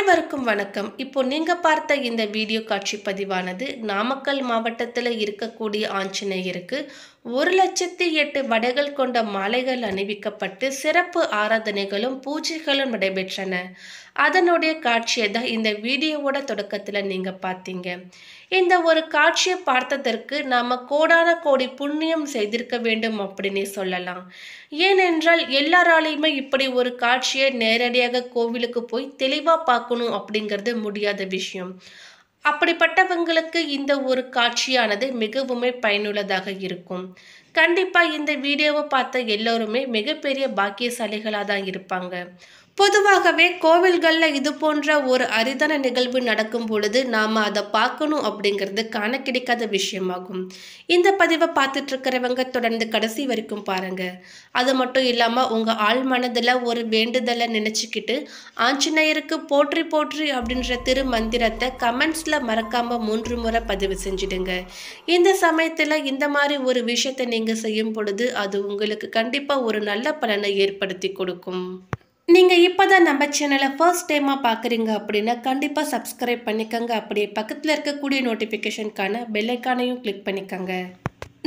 அனைவருக்கும் வணக்கம் இப்போ நீங்க பார்த்த இந்த வீடியோ காட்சி பதிவானது நாமக்கல் மாவட்டத்தில் இருக்கக்கூடிய ஆஞ்சநேயருக்கு ஒரு லட்சத்தி எட்டு வடைகள் கொண்ட மாலைகள் அணிவிக்கப்பட்டு சிறப்பு ஆராதனைகளும் பூஜைகளும் நடைபெற்றன அதனுடைய காட்சியை தான் இந்த வீடியோவோட தொடக்கத்தில் நீங்கள் பார்த்தீங்க இந்த ஒரு காட்சியை பார்த்ததற்கு நாம் கோடான கோடி புண்ணியம் செய்திருக்க வேண்டும் அப்படின்னே சொல்லலாம் ஏனென்றால் எல்லாராலையுமே இப்படி ஒரு காட்சியை நேரடியாக கோவிலுக்கு போய் தெளிவாக பார்க்கணும் அப்படிங்கிறது முடியாத விஷயம் அப்படிப்பட்டவங்களுக்கு இந்த ஒரு காட்சியானது மிகவுமே பயனுள்ளதாக இருக்கும் கண்டிப்பாக இந்த வீடியோவை பார்த்த எல்லோருமே மிகப்பெரிய பாக்கியசாலிகளாக தான் இருப்பாங்க பொதுவாகவே கோவில்களில் இது போன்ற ஒரு அரிதன நிகழ்வு நடக்கும் பொழுது நாம் அதை பார்க்கணும் அப்படிங்கிறது காண கிடைக்காத விஷயமாகும் இந்த பதிவை பார்த்துட்டு இருக்கிறவங்க தொடர்ந்து கடைசி வரைக்கும் பாருங்க அது மட்டும் இல்லாமல் உங்கள் ஆள் மனதில் ஒரு வேண்டுதலை நினச்சிக்கிட்டு ஆஞ்சநேயருக்கு போற்றி போற்றி அப்படின்ற திரு மந்திரத்தை கமெண்ட்ஸில் மறக்காமல் மூன்று முறை பதிவு செஞ்சிடுங்க இந்த சமயத்தில் இந்த மாதிரி ஒரு விஷயத்தை நீங்கள் செய்யும் பொழுது அது உங்களுக்கு கண்டிப்பாக ஒரு நல்ல பலனை ஏற்படுத்தி கொடுக்கும் நீங்கள் இப்போ தான் நம்ம சேனலை ஃபர்ஸ்ட் டைமாக பார்க்குறீங்க அப்படின்னா கண்டிப்பாக சப்ஸ்கிரைப் பண்ணிக்கோங்க அப்படியே பக்கத்தில் இருக்கக்கூடிய நோட்டிஃபிகேஷனுக்கான பெல்லைக்கானையும் கிளிக் பண்ணிக்கோங்க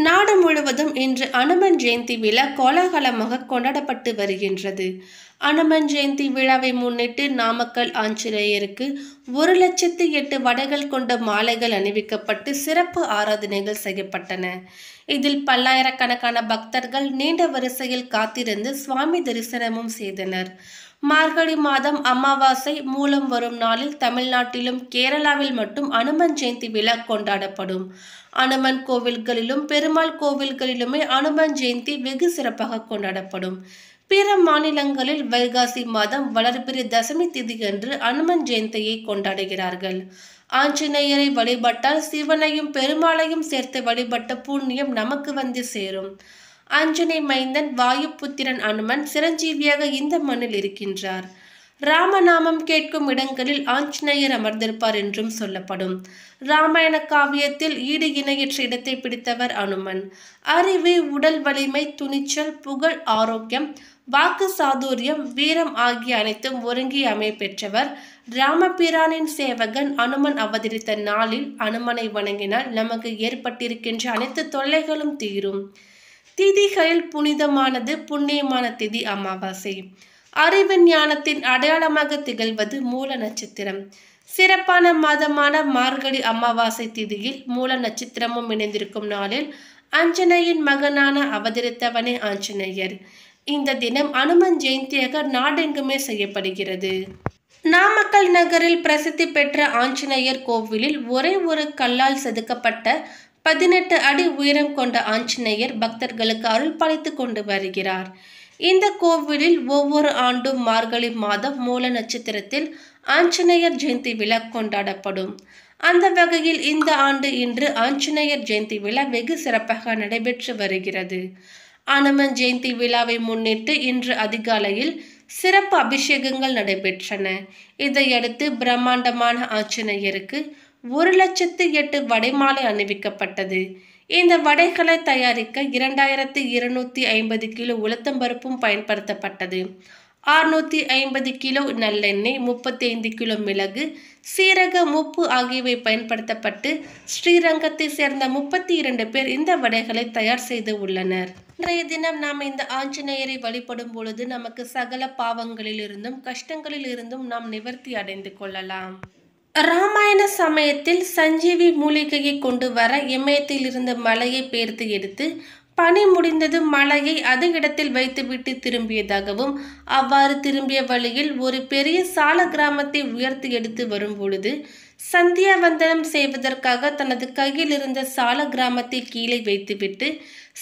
நாடு முழுவதும் இன்று அனுமன் ஜெயந்தி விழா கோலாகலமாக கொண்டாடப்பட்டு வருகின்றது அனுமன் ஜெயந்தி விழாவை முன்னிட்டு நாமக்கல் ஆஞ்சநேயருக்கு ஒரு லட்சத்து எட்டு வடைகள் கொண்ட மாலைகள் அணிவிக்கப்பட்டு சிறப்பு ஆராதனைகள் செய்யப்பட்டன இதில் பல்லாயிரக்கணக்கான பக்தர்கள் நீண்ட வரிசையில் காத்திருந்து சுவாமி தரிசனமும் செய்தனர் மார்கழி மாதம் அமாவாசை மூலம் வரும் நாளில் தமிழ்நாட்டிலும் கேரளாவில் மட்டும் அனுமன் ஜெயந்தி விழா கொண்டாடப்படும் அனுமன் கோவில்களிலும் பெருமாள் கோவில்களிலுமே அனுமன் ஜெயந்தி வெகு சிறப்பாக கொண்டாடப்படும் பிற மாநிலங்களில் வைகாசி மாதம் வளர்பிறை தசமி திதி என்று அனுமன் ஜெயந்தியை கொண்டாடுகிறார்கள் ஆஞ்சநேயரை வழிபட்டால் சிவனையும் பெருமாளையும் சேர்த்து வழிபட்ட புண்ணியம் நமக்கு வந்து சேரும் ஆஞ்சனை மைந்தன் வாயு புத்திரன் அனுமன் சிரஞ்சீவியாக இந்த மண்ணில் இருக்கின்றார் ராமநாமம் கேட்கும் இடங்களில் ஆஞ்சநேயர் அமர்ந்திருப்பார் என்றும் சொல்லப்படும் ராமாயண காவியத்தில் ஈடு இணையற்ற இடத்தை பிடித்தவர் அனுமன் அறிவு உடல் வலிமை துணிச்சல் புகழ் ஆரோக்கியம் வாக்கு சாதுரியம் வீரம் ஆகிய அனைத்தும் ஒருங்கி அமைப்பெற்றவர் ராமபிரானின் சேவகன் அனுமன் அவதரித்த நாளில் அனுமனை வணங்கினால் நமக்கு ஏற்பட்டிருக்கின்ற அனைத்து தொல்லைகளும் தீரும் திதிகளில் புனிதமானது புண்ணியமான திதி அமாவாசை அறிவு ஞானத்தின் அடையாளமாக திகழ்வது மூல நட்சத்திரம் சிறப்பான மாதமான மார்கழி அமாவாசை திதியில் மூல நட்சத்திரமும் இணைந்திருக்கும் நாளில் ஆஞ்சநேயின் மகனான அவதரித்தவனே ஆஞ்சநேயர் இந்த தினம் அனுமன் ஜெயந்தியாக நாடெங்குமே செய்யப்படுகிறது நாமக்கல் நகரில் பிரசித்தி பெற்ற ஆஞ்சநேயர் கோவிலில் ஒரே ஒரு கல்லால் செதுக்கப்பட்ட பதினெட்டு அடி உயரம் கொண்ட ஆஞ்சநேயர் பக்தர்களுக்கு அருள்பாலித்து கொண்டு வருகிறார் இந்த கோவிலில் ஒவ்வொரு ஆண்டும் மார்கழி மாதம் மூல நட்சத்திரத்தில் ஆஞ்சநேயர் ஜெயந்தி விழா கொண்டாடப்படும் அந்த வகையில் இந்த ஆண்டு இன்று ஆஞ்சநேயர் ஜெயந்தி விழா வெகு சிறப்பாக நடைபெற்று வருகிறது அனுமன் ஜெயந்தி விழாவை முன்னிட்டு இன்று அதிகாலையில் சிறப்பு அபிஷேகங்கள் நடைபெற்றன இதையடுத்து பிரம்மாண்டமான ஆஞ்சநேயருக்கு ஒரு லட்சத்து எட்டு வடைமாலை அணிவிக்கப்பட்டது இந்த வடைகளை தயாரிக்க இரண்டாயிரத்தி இருநூத்தி ஐம்பது கிலோ உளுத்தம்பருப்பும் பயன்படுத்தப்பட்டது ஆறுநூற்றி ஐம்பது கிலோ நல்லெண்ணெய் முப்பத்தி ஐந்து கிலோ மிளகு சீரக முப்பு ஆகியவை பயன்படுத்தப்பட்டு ஸ்ரீரங்கத்தை சேர்ந்த முப்பத்தி இரண்டு பேர் இந்த வடைகளை தயார் செய்து உள்ளனர் இன்றைய தினம் நாம் இந்த ஆஞ்சநேயரை வழிபடும் பொழுது நமக்கு சகல பாவங்களிலிருந்தும் கஷ்டங்களிலிருந்தும் நாம் நிவர்த்தி அடைந்து கொள்ளலாம் ராமாயண சமயத்தில் சஞ்சீவி மூலிகையை கொண்டு வர இமயத்தில் இருந்த மலையை பெயர்த்து எடுத்து பணி முடிந்தது மலையை அது இடத்தில் வைத்துவிட்டு திரும்பியதாகவும் அவ்வாறு திரும்பிய வழியில் ஒரு பெரிய சால கிராமத்தை உயர்த்தி எடுத்து வரும் பொழுது சந்தியாவந்தனம் செய்வதற்காக தனது கையில் இருந்த சால கிராமத்தை கீழே வைத்துவிட்டு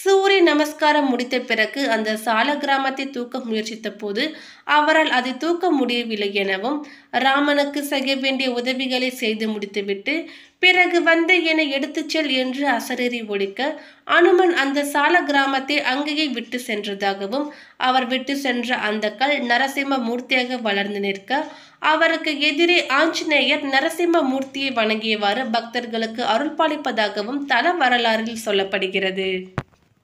சூரிய நமஸ்காரம் முடித்த பிறகு அந்த சால கிராமத்தை தூக்க முயற்சித்த போது அவரால் அதை தூக்க முடியவில்லை எனவும் ராமனுக்கு செய்ய வேண்டிய உதவிகளை செய்து முடித்துவிட்டு பிறகு வந்து என எடுத்துச் செல் என்று அசரறி ஒழிக்க அனுமன் அந்த சால கிராமத்தை அங்கேயே விட்டு சென்றதாகவும் அவர் விட்டு சென்ற அந்த கல் நரசிம்ம மூர்த்தியாக வளர்ந்து நிற்க அவருக்கு எதிரே ஆஞ்சநேயர் நரசிம்ம மூர்த்தியை வணங்கியவாறு பக்தர்களுக்கு அருள்பாலிப்பதாகவும் தல வரலாறில் சொல்லப்படுகிறது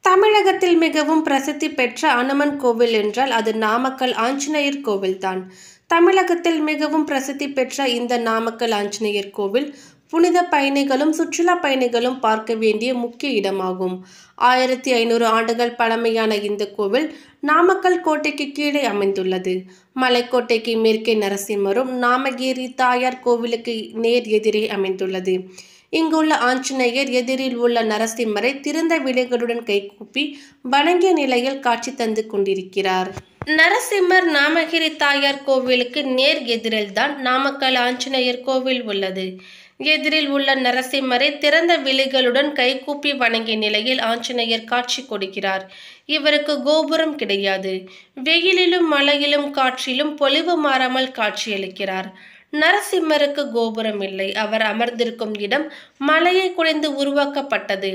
தமிழகத்தில் மிகவும் பிரசித்தி பெற்ற அனுமன் கோவில் என்றால் அது நாமக்கல் ஆஞ்சநேயர் கோவில்தான் தமிழகத்தில் மிகவும் பிரசித்தி பெற்ற இந்த நாமக்கல் ஆஞ்சநேயர் கோவில் புனித பயணிகளும் சுற்றுலா பயணிகளும் பார்க்க வேண்டிய முக்கிய இடமாகும் ஆயிரத்தி ஐநூறு ஆண்டுகள் பழமையான இந்த கோவில் நாமக்கல் கோட்டைக்கு கீழே அமைந்துள்ளது மலைக்கோட்டைக்கு மேற்கே நரசிம்மரும் நாமகேரி தாயார் கோவிலுக்கு நேர் எதிரே அமைந்துள்ளது இங்குள்ள ஆஞ்சநேயர் எதிரில் உள்ள நரசிம்மரை திறந்த விலைகளுடன் கைகூப்பி வணங்கிய நிலையில் காட்சி தந்து கொண்டிருக்கிறார் நரசிம்மர் நாமகிரி தாயார் கோவிலுக்கு நேர் எதிரில்தான் நாமக்கல் ஆஞ்சநேயர் கோவில் உள்ளது எதிரில் உள்ள நரசிம்மரை திறந்த விழிகளுடன் கைகூப்பி வணங்கிய நிலையில் ஆஞ்சநேயர் காட்சி கொடுக்கிறார் இவருக்கு கோபுரம் கிடையாது வெயிலிலும் மழையிலும் காற்றிலும் பொலிவு மாறாமல் காட்சியளிக்கிறார் நரசிம்மருக்கு கோபுரம் இல்லை அவர் அமர்ந்திருக்கும் இடம் மலையை குறைந்து உருவாக்கப்பட்டது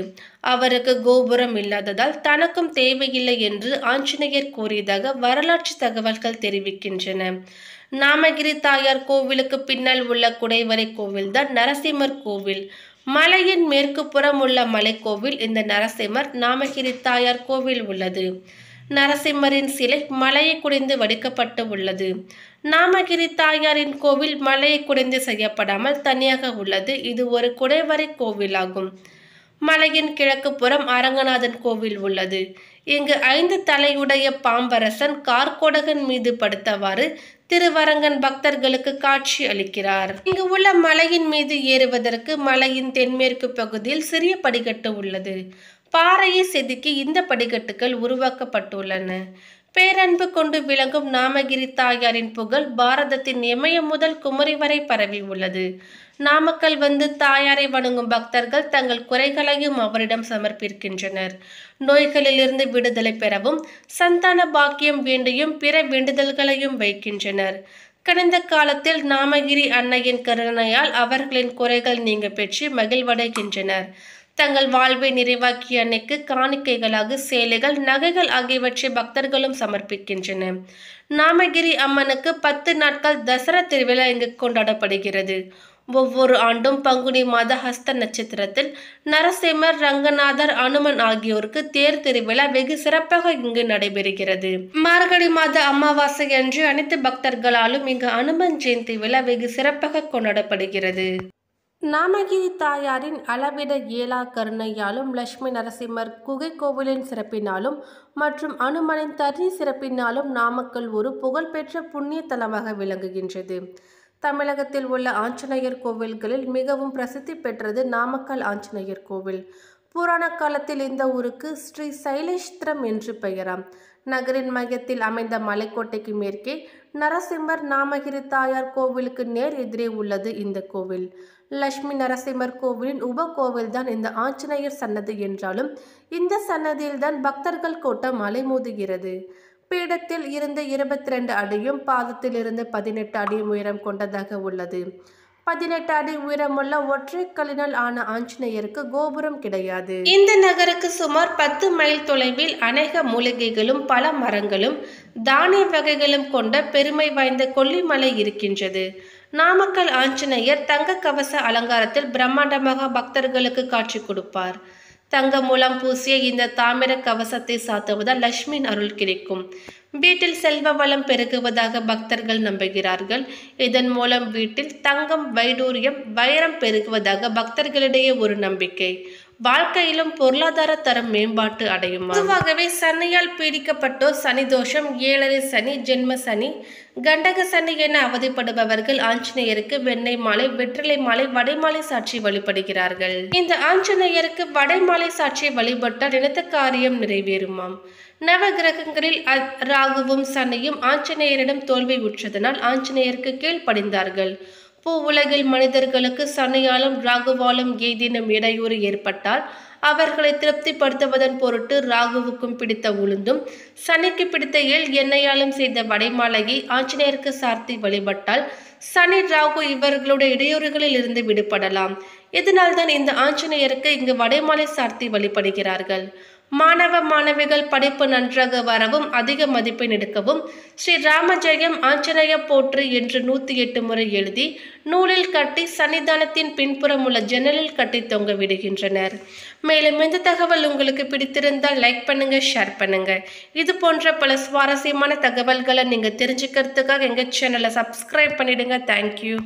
அவருக்கு கோபுரம் இல்லாததால் தனக்கும் தேவையில்லை என்று ஆஞ்சநேயர் கூறியதாக வரலாற்று தகவல்கள் தெரிவிக்கின்றன நாமகிரி தாயார் கோவிலுக்கு பின்னால் உள்ள குடைவரை கோவில் தான் நரசிம்மர் கோவில் மலையின் மேற்கு புறம் உள்ள மலைக்கோவில் இந்த நரசிம்மர் நாமகிரி தாயார் கோவில் உள்ளது நரசிம்மரின் சிலை மலையை குடைந்து வடிக்கப்பட்டு உள்ளது நாமகிரி தாயாரின் கோவில் மலையை குடைந்து செய்யப்படாமல் தனியாக உள்ளது இது ஒரு குடைவரை கோவிலாகும் மலையின் கிழக்கு புறம் அரங்கநாதன் கோவில் உள்ளது இங்கு ஐந்து தலையுடைய பாம்பரசன் கார்கோடகன் மீது படுத்தவாறு திருவரங்கன் பக்தர்களுக்கு காட்சி அளிக்கிறார் இங்கு உள்ள மலையின் மீது ஏறுவதற்கு மலையின் தென்மேற்கு பகுதியில் சிறிய படிக்கட்டு உள்ளது பாறையை செதுக்கி இந்த படிக்கட்டுகள் உருவாக்கப்பட்டுள்ளன பேரன்பு கொண்டு விளங்கும் நாமகிரி தாயாரின் புகழ் பாரதத்தின் இமயம் முதல் குமரி வரை பரவி உள்ளது நாமக்கல் வந்து தாயாரை வணங்கும் பக்தர்கள் தங்கள் குறைகளையும் அவரிடம் சமர்ப்பிக்கின்றனர் நோய்களிலிருந்து விடுதலை பெறவும் சந்தான பாக்கியம் வேண்டியும் பிற வேண்டுதல்களையும் வைக்கின்றனர் கடந்த காலத்தில் நாமகிரி அன்னையின் கருணையால் அவர்களின் குறைகள் நீங்க பெற்று மகிழ்வடைகின்றனர் தங்கள் வாழ்வை நிறைவாக்கிய அன்னைக்கு காணிக்கைகளாக சேலைகள் நகைகள் ஆகியவற்றை பக்தர்களும் சமர்ப்பிக்கின்றன நாமகிரி அம்மனுக்கு பத்து நாட்கள் தசரா திருவிழா இங்கு கொண்டாடப்படுகிறது ஒவ்வொரு ஆண்டும் பங்குனி மாத ஹஸ்த நட்சத்திரத்தில் நரசிம்மர் ரங்கநாதர் அனுமன் ஆகியோருக்கு தேர் திருவிழா வெகு சிறப்பாக இங்கு நடைபெறுகிறது மார்கழி மாத அமாவாசை அன்று அனைத்து பக்தர்களாலும் இங்கு அனுமன் ஜெயந்தி விழா வெகு சிறப்பாக கொண்டாடப்படுகிறது நாமகிரி தாயாரின் அளவிட ஏலா கருணையாலும் லட்சுமி நரசிம்மர் குகை கோவிலின் சிறப்பினாலும் மற்றும் அனுமனின் தனி சிறப்பினாலும் நாமக்கல் ஒரு புகழ்பெற்ற புண்ணிய தலமாக விளங்குகின்றது தமிழகத்தில் உள்ள ஆஞ்சநேயர் கோவில்களில் மிகவும் பிரசித்தி பெற்றது நாமக்கல் ஆஞ்சநேயர் கோவில் புராண காலத்தில் இந்த ஊருக்கு ஸ்ரீ சைலேஷ்திரம் என்று பெயராம் நகரின் மையத்தில் அமைந்த மலைக்கோட்டைக்கு மேற்கே நரசிம்மர் நாமகிரி தாயார் கோவிலுக்கு நேர் எதிரே உள்ளது இந்த கோவில் லட்சுமி நரசிம்மர் கோவிலின் உப கோவில்தான் இந்த ஆஞ்சநேயர் சன்னதி என்றாலும் இந்த சன்னதியில்தான் பக்தர்கள் கோட்டம் அலைமோதுகிறது பீடத்தில் இருந்து இருபத்தி ரெண்டு அடியும் பாதத்தில் இருந்து பதினெட்டு அடி உயரம் கொண்டதாக உள்ளது பதினெட்டு அடி உயரமுள்ள ஒற்றை கல்லினால் ஆன ஆஞ்சநேயருக்கு கோபுரம் கிடையாது இந்த நகருக்கு சுமார் பத்து மைல் தொலைவில் அநேக மூலிகைகளும் பல மரங்களும் தானிய வகைகளும் கொண்ட பெருமை வாய்ந்த கொல்லிமலை இருக்கின்றது நாமக்கல் ஆஞ்சநேயர் தங்க கவச அலங்காரத்தில் பிரம்மாண்டமாக பக்தர்களுக்கு காட்சி கொடுப்பார் தங்க மூலம் பூசிய இந்த தாமிர கவசத்தை சாத்துவதால் லட்சுமியின் அருள் கிடைக்கும் வீட்டில் செல்வ வளம் பெருகுவதாக பக்தர்கள் நம்புகிறார்கள் இதன் மூலம் வீட்டில் தங்கம் வைடூரியம் வைரம் பெருகுவதாக பக்தர்களிடையே ஒரு நம்பிக்கை வாழ்க்கையிலும் பொருளாதார தரம் மேம்பாட்டு அடையும் பொதுவாகவே சனியால் பீடிக்கப்பட்டோர் சனி தோஷம் ஏழரை சனி ஜென்ம சனி கண்டக சனி என அவதிப்படுபவர்கள் ஆஞ்சநேயருக்கு வெண்ணெய் மாலை வெற்றிலை மாலை வடைமாலை சாட்சி வழிபடுகிறார்கள் இந்த ஆஞ்சநேயருக்கு வடைமாலை சாட்சி வழிபட்டால் நினைத்த காரியம் நிறைவேறுமாம் நவ கிரகங்களில் ராகுவும் சனியும் ஆஞ்சநேயரிடம் தோல்வி உற்றதனால் ஆஞ்சநேயருக்கு கீழ்ப்படிந்தார்கள் பூ உலகில் மனிதர்களுக்கு சனியாலும் ராகுவாலும் ஏதேனும் இடையூறு ஏற்பட்டால் அவர்களை திருப்திப்படுத்துவதன் பொருட்டு ராகுவுக்கும் பிடித்த உளுந்தும் சனிக்கு பிடித்த ஏல் எண்ணெயாலும் செய்த வடைமாலையை ஆஞ்சநேயருக்கு சார்த்தி வழிபட்டால் சனி ராகு இவர்களுடைய இடையூறுகளில் இருந்து விடுபடலாம் இதனால்தான் இந்த ஆஞ்சநேயருக்கு இங்கு வடைமாலை சார்த்தி வழிபடுகிறார்கள் மாணவ மாணவிகள் படிப்பு நன்றாக வரவும் அதிக மதிப்பெண் எடுக்கவும் ஸ்ரீ ராமஜெயம் ஆஞ்சநேய போற்று என்று நூற்றி எட்டு முறை எழுதி நூலில் கட்டி சன்னிதானத்தின் பின்புறம் உள்ள ஜன்னலில் கட்டி தொங்க விடுகின்றனர் மேலும் இந்த தகவல் உங்களுக்கு பிடித்திருந்தால் லைக் பண்ணுங்க ஷேர் பண்ணுங்க இது போன்ற பல சுவாரஸ்யமான தகவல்களை நீங்கள் தெரிஞ்சுக்கிறதுக்காக எங்கள் சேனலை சப்ஸ்கிரைப் பண்ணிடுங்க தேங்க்யூ